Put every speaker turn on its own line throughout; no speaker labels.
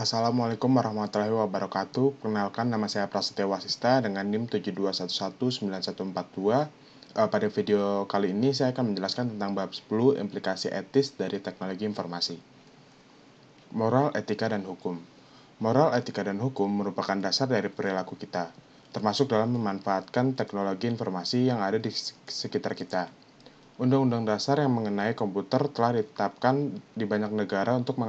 Assalamualaikum warahmatullahi wabarakatuh. Perkenalkan nama saya Prasetya Wasista dengan NIM 72119142. Eh, pada video kali ini saya akan menjelaskan tentang bab 10 implikasi etis dari teknologi informasi. Moral, etika dan hukum. Moral, etika dan hukum merupakan dasar dari perilaku kita, termasuk dalam memanfaatkan teknologi informasi yang ada di sekitar kita. Undang-Undang Dasar yang mengenai komputer telah ditetapkan di banyak negara untuk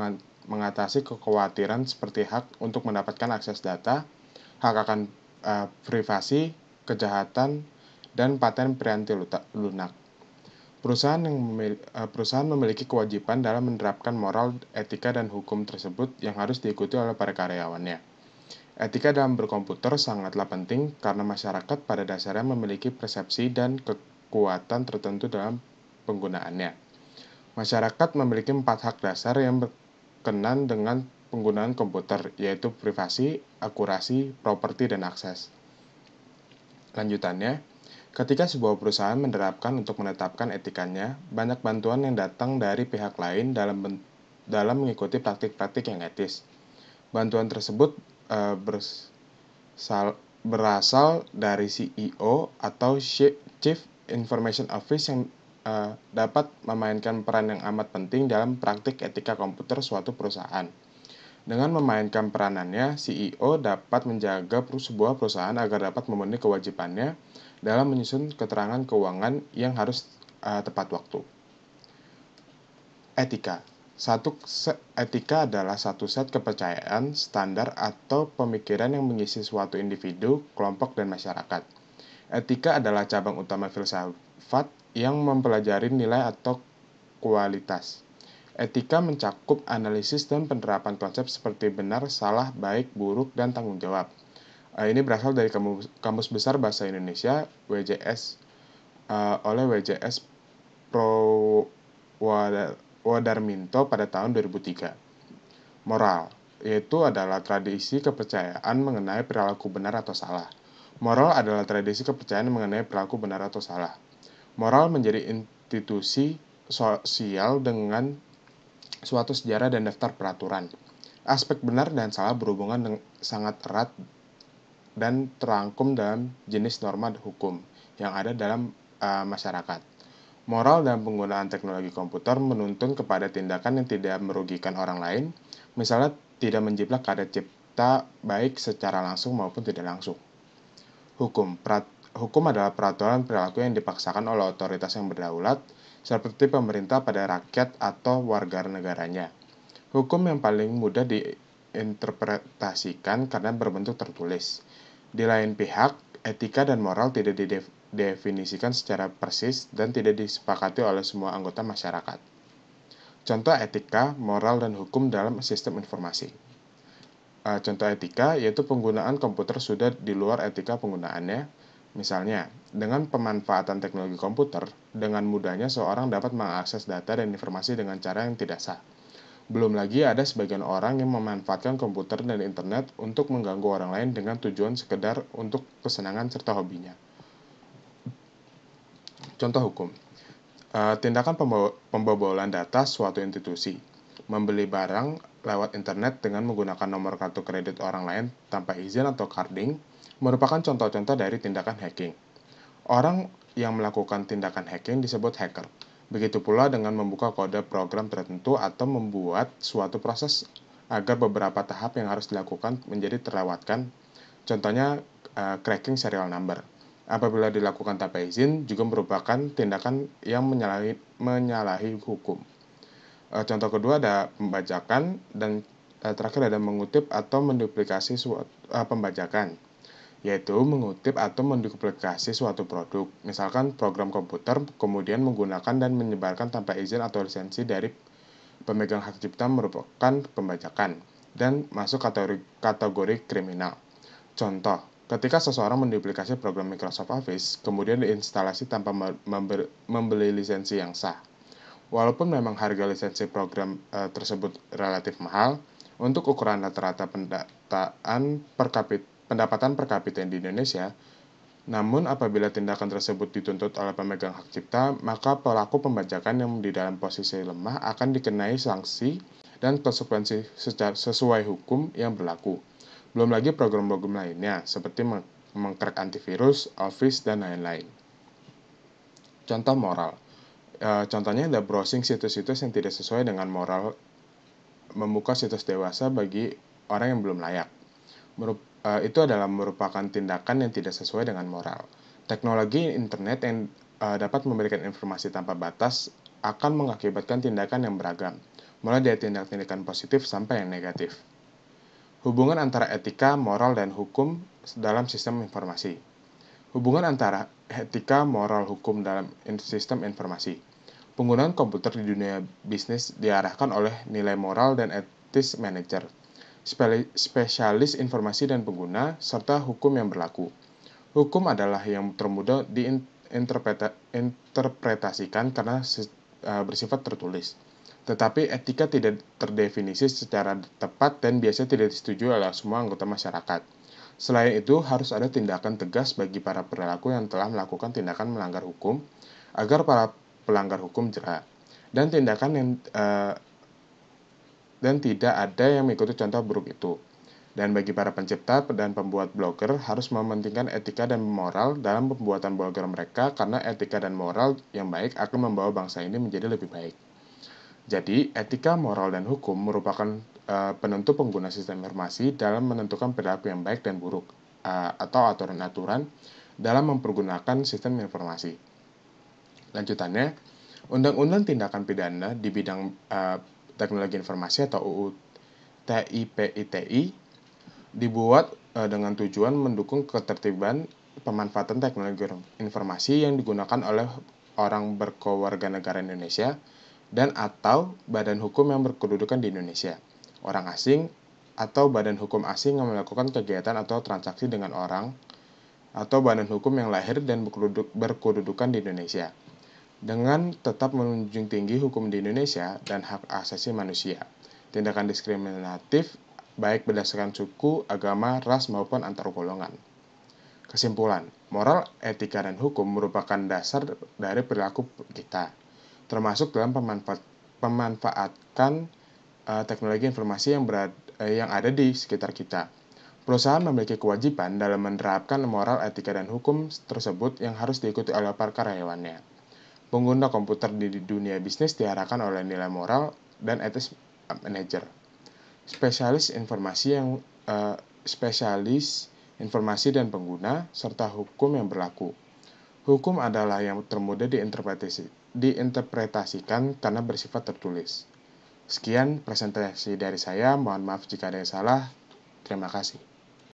mengatasi kekhawatiran seperti hak untuk mendapatkan akses data, hak akan uh, privasi, kejahatan, dan paten perianti lunak. Perusahaan yang memil eh, perusahaan memiliki kewajiban dalam menerapkan moral, etika, dan hukum tersebut yang harus diikuti oleh para karyawannya. Etika dalam berkomputer sangatlah penting karena masyarakat pada dasarnya memiliki persepsi dan kekuatan tertentu dalam penggunaannya. Masyarakat memiliki empat hak dasar yang berkenan dengan penggunaan komputer, yaitu privasi, akurasi, properti, dan akses. Lanjutannya, ketika sebuah perusahaan menerapkan untuk menetapkan etikanya, banyak bantuan yang datang dari pihak lain dalam dalam mengikuti praktik-praktik yang etis. Bantuan tersebut e, bersal, berasal dari CEO atau Chief Information Office yang Eh, dapat memainkan peran yang amat penting dalam praktik etika komputer suatu perusahaan. Dengan memainkan peranannya, CEO dapat menjaga sebuah perusahaan agar dapat memenuhi kewajibannya dalam menyusun keterangan keuangan yang harus uh, tepat waktu. Etika satu etika adalah satu set kepercayaan, standar, atau pemikiran yang mengisi suatu individu, kelompok, dan masyarakat. Etika adalah cabang utama filsafat yang mempelajari nilai atau kualitas. Etika mencakup analisis dan penerapan konsep seperti benar, salah, baik, buruk, dan tanggung jawab. Eh, ini berasal dari Kamus, Besar Bahasa Indonesia WJS eh, oleh WJS Pro Wadarminto pada tahun 2003. Moral yaitu adalah tradisi kepercayaan mengenai perilaku benar atau salah. Moral adalah tradisi kepercayaan mengenai perilaku benar atau salah. Moral menjadi institusi sosial dengan suatu sejarah dan daftar peraturan. Aspek benar dan salah berhubungan dengan sangat erat dan terangkum dalam jenis norma hukum yang ada dalam uh, masyarakat. Moral dan penggunaan teknologi komputer menuntun kepada tindakan yang tidak merugikan orang lain, misalnya tidak menjiplak karya cipta baik secara langsung maupun tidak langsung. Hukum, peraturan, hukum adalah peraturan perilaku yang dipaksakan oleh otoritas yang berdaulat, seperti pemerintah pada rakyat atau warga negaranya. Hukum yang paling mudah diinterpretasikan karena berbentuk tertulis. Di lain pihak, etika dan moral tidak didefinisikan secara persis dan tidak disepakati oleh semua anggota masyarakat. Contoh etika, moral, dan hukum dalam sistem informasi. Eh, contoh etika yaitu penggunaan komputer sudah di luar etika penggunaannya, Misalnya, dengan pemanfaatan teknologi komputer, dengan mudahnya seorang dapat mengakses data dan informasi dengan cara yang tidak sah. Belum lagi ada sebagian orang yang memanfaatkan komputer dan internet untuk mengganggu orang lain dengan tujuan sekedar untuk kesenangan serta hobinya. Contoh hukum. Eh, tindakan pembobolan data suatu institusi. Membeli barang lewat internet dengan menggunakan nomor kartu kredit orang lain tanpa izin atau carding merupakan contoh-contoh dari tindakan hacking. Orang yang melakukan tindakan hacking disebut hacker. Begitu pula dengan membuka kode program tertentu atau membuat suatu proses agar beberapa tahap yang harus dilakukan menjadi terlewatkan. Contohnya uh, cracking serial number. Apabila dilakukan tanpa izin juga merupakan tindakan yang menyalahi menyalahi hukum. Eh, contoh kedua ada pembajakan dan eh, terakhir ada mengutip atau menduplikasi suatu uh, pembajakan yaitu mengutip atau menduplikasi suatu produk. Misalkan program komputer kemudian menggunakan dan menyebarkan tanpa izin atau lisensi dari pemegang hak cipta merupakan pembajakan dan masuk kategori, kategori kriminal. Contoh, ketika seseorang menduplikasi program Microsoft Office kemudian diinstalasi tanpa membeli lisensi yang sah. Walaupun memang harga lisensi program e, tersebut relatif mahal, untuk ukuran rata-rata per kapit, pendapatan per kapita di Indonesia, namun apabila tindakan tersebut dituntut oleh pemegang hak cipta, maka pelaku pembajakan yang di dalam posisi lemah akan dikenai sanksi dan konsekuensi sesuai hukum yang berlaku. Belum lagi program-program lainnya, seperti meng mengkrek antivirus, office, dan lain-lain. Contoh moral – Eh, contohnya ada browsing situs-situs yang tidak sesuai dengan moral membuka situs dewasa bagi orang yang belum layak. Merup, uh, itu adalah merupakan tindakan yang tidak sesuai dengan moral. Teknologi internet yang uh, dapat memberikan informasi tanpa batas akan mengakibatkan tindakan yang beragam, mulai dari tindak-tindakan positif sampai yang negatif. Hubungan antara etika, moral, dan hukum dalam sistem informasi. Hubungan antara etika, moral, hukum dalam sistem informasi Penggunaan komputer di dunia bisnis diarahkan oleh nilai moral dan etis manajer, spesialis informasi dan pengguna, serta hukum yang berlaku. Hukum adalah yang termudah diinterpretasikan karena e, bersifat tertulis. Tetapi etika tidak terdefinisi secara tepat dan biasanya tidak disetujui oleh semua anggota masyarakat. Selain itu, harus ada tindakan tegas bagi para perilaku yang telah melakukan tindakan melanggar hukum, agar para pelanggar hukum jera dan tindakan yang uh, dan tidak ada yang mengikuti contoh buruk itu. Dan bagi para pencipta dan pembuat blogger harus mementingkan etika dan moral dalam pembuatan blogger mereka karena etika dan moral yang baik akan membawa bangsa ini menjadi lebih baik. Jadi, etika, moral, dan hukum merupakan uh, penentu pengguna sistem informasi dalam menentukan perilaku yang baik dan buruk uh, atau aturan-aturan dalam mempergunakan sistem informasi. Lanjutannya, Undang-Undang Tindakan Pidana di bidang uh, Teknologi Informasi atau UU TIPITI dibuat uh, dengan tujuan mendukung ketertiban pemanfaatan teknologi informasi yang digunakan oleh orang berkewarganegaraan Indonesia dan atau badan hukum yang berkedudukan di Indonesia, orang asing atau badan hukum asing yang melakukan kegiatan atau transaksi dengan orang atau badan hukum yang lahir dan berkedudukan di Indonesia dengan tetap menunjung tinggi hukum di Indonesia dan hak asasi manusia. Tindakan diskriminatif baik berdasarkan suku, agama, ras maupun antar golongan. Kesimpulan, moral, etika, dan hukum merupakan dasar dari perilaku kita, termasuk dalam pemanfaat, pemanfaatkan uh, teknologi informasi yang, berada, eh, yang ada di sekitar kita. Perusahaan memiliki kewajiban dalam menerapkan moral, etika, dan hukum tersebut yang harus diikuti oleh para karyawannya. Pengguna komputer di dunia bisnis diarahkan oleh nilai moral dan etis eh, manajer. Spesialis informasi yang uh, spesialis informasi dan pengguna serta hukum yang berlaku. Hukum adalah yang termudah diinterpretasi, diinterpretasikan karena bersifat tertulis. Sekian presentasi dari saya. Mohon maaf jika ada yang salah. Terima kasih.